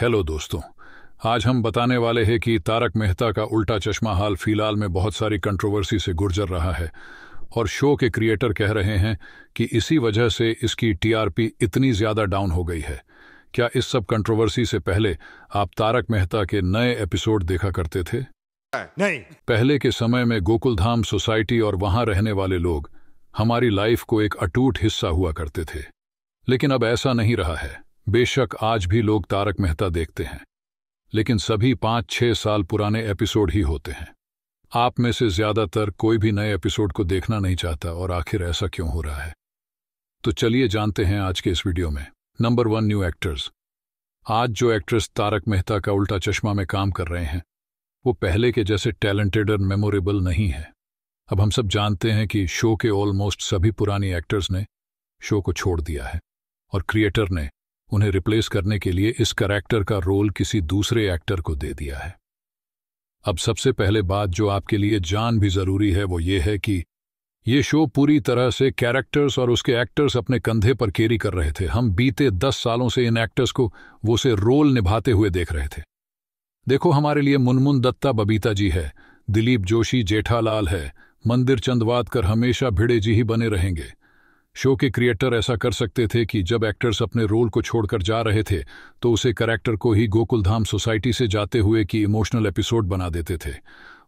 hello दोस्तों आज हम बताने वाले हैं कि तारक मेहता का उल्टा चश्मा हाल फिलहाल में बहुत सारी कंट्रोवर्सी से गुर्जर रहा है और शो के क्रिएटर कह रहे हैं कि इसी वजह से इसकी टीआरपी इतनी ज़्यादा डाउन हो गई है क्या इस सब कंट्रोवर्सी से पहले आप तारक मेहता के नए एपिसोड देखा करते थे नहीं पहले के समय में गोकुलधाम सोसाइटी और वहां रहने वाले लोग हमारी लाइफ को एक अटूट हिस्सा हुआ करते थे लेकिन अब ऐसा नहीं रहा है बेशक आज भी लोग तारक मेहता देखते हैं लेकिन सभी पांच छह साल पुराने एपिसोड ही होते हैं आप में से ज्यादातर कोई भी नए एपिसोड को देखना नहीं चाहता और आखिर ऐसा क्यों हो रहा है तो चलिए जानते हैं आज के इस वीडियो में नंबर वन न्यू एक्टर्स आज जो एक्ट्रेस तारक मेहता का उल्टा चश्मा में काम कर रहे हैं वो पहले के जैसे टैलेंटेड और मेमोरेबल नहीं है अब हम सब जानते हैं कि शो के ऑलमोस्ट सभी पुरानी एक्टर्स ने शो को छोड़ दिया है और क्रिएटर ने उन्हें रिप्लेस करने के लिए इस करैक्टर का रोल किसी दूसरे एक्टर को दे दिया है अब सबसे पहले बात जो आपके लिए जान भी जरूरी है वो ये है कि ये शो पूरी तरह से कैरेक्टर्स और उसके एक्टर्स अपने कंधे पर केरी कर रहे थे हम बीते दस सालों से इन एक्टर्स को वो से रोल निभाते हुए देख रहे थे देखो हमारे लिए मुनमुन दत्ता बबीता जी है दिलीप जोशी जेठालाल है मंदिर चंदवादकर हमेशा भिड़े जी ही बने रहेंगे शो के क्रिएटर ऐसा कर सकते थे कि जब एक्टर्स अपने रोल को छोड़कर जा रहे थे तो उसे करेक्टर को ही गोकुलधाम सोसाइटी से जाते हुए की इमोशनल एपिसोड बना देते थे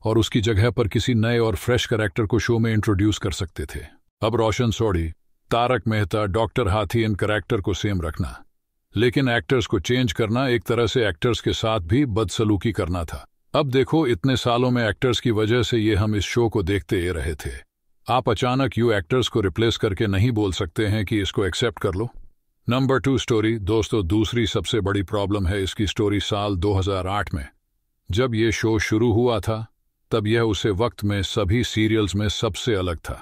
और उसकी जगह पर किसी नए और फ्रेश करेक्टर को शो में इंट्रोड्यूस कर सकते थे अब रोशन सोड़ी तारक मेहता डॉक्टर हाथी इन करेक्टर को सेम रखना लेकिन एक्टर्स को चेंज करना एक तरह से एक्टर्स के साथ भी बदसलूकी करना था अब देखो इतने सालों में एक्टर्स की वजह से ये हम इस शो को देखते रहे थे आप अचानक यू एक्टर्स को रिप्लेस करके नहीं बोल सकते हैं कि इसको एक्सेप्ट कर लो नंबर टू स्टोरी दोस्तों दूसरी सबसे बड़ी प्रॉब्लम है इसकी स्टोरी साल 2008 में जब ये शो शुरू हुआ था तब यह उसे वक्त में सभी सीरियल्स में सबसे अलग था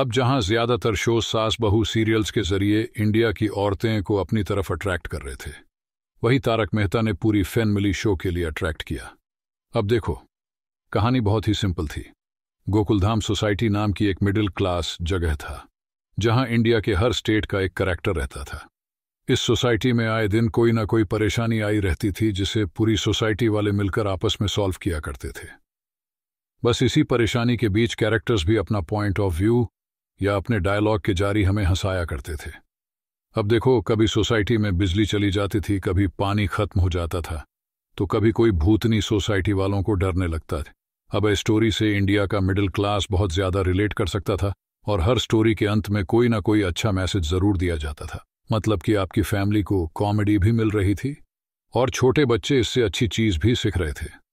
अब जहां ज्यादातर शो सास बहु सीरियल्स के जरिए इंडिया की औरतें को अपनी तरफ अट्रैक्ट कर रहे थे वही तारक मेहता ने पूरी फैन मिली शो के लिए अट्रैक्ट किया अब देखो कहानी बहुत ही सिंपल थी गोकुलधाम सोसाइटी नाम की एक मिडिल क्लास जगह था जहां इंडिया के हर स्टेट का एक करैक्टर रहता था इस सोसाइटी में आए दिन कोई ना कोई परेशानी आई रहती थी जिसे पूरी सोसाइटी वाले मिलकर आपस में सॉल्व किया करते थे बस इसी परेशानी के बीच कैरेक्टर्स भी अपना पॉइंट ऑफ व्यू या अपने डायलॉग के जारी हमें हंसाया करते थे अब देखो कभी सोसाइटी में बिजली चली जाती थी कभी पानी खत्म हो जाता था तो कभी कोई भूतनी सोसाइटी वालों को डरने लगता था अब स्टोरी से इंडिया का मिडिल क्लास बहुत ज्यादा रिलेट कर सकता था और हर स्टोरी के अंत में कोई ना कोई अच्छा मैसेज जरूर दिया जाता था मतलब कि आपकी फैमिली को कॉमेडी भी मिल रही थी और छोटे बच्चे इससे अच्छी चीज भी सीख रहे थे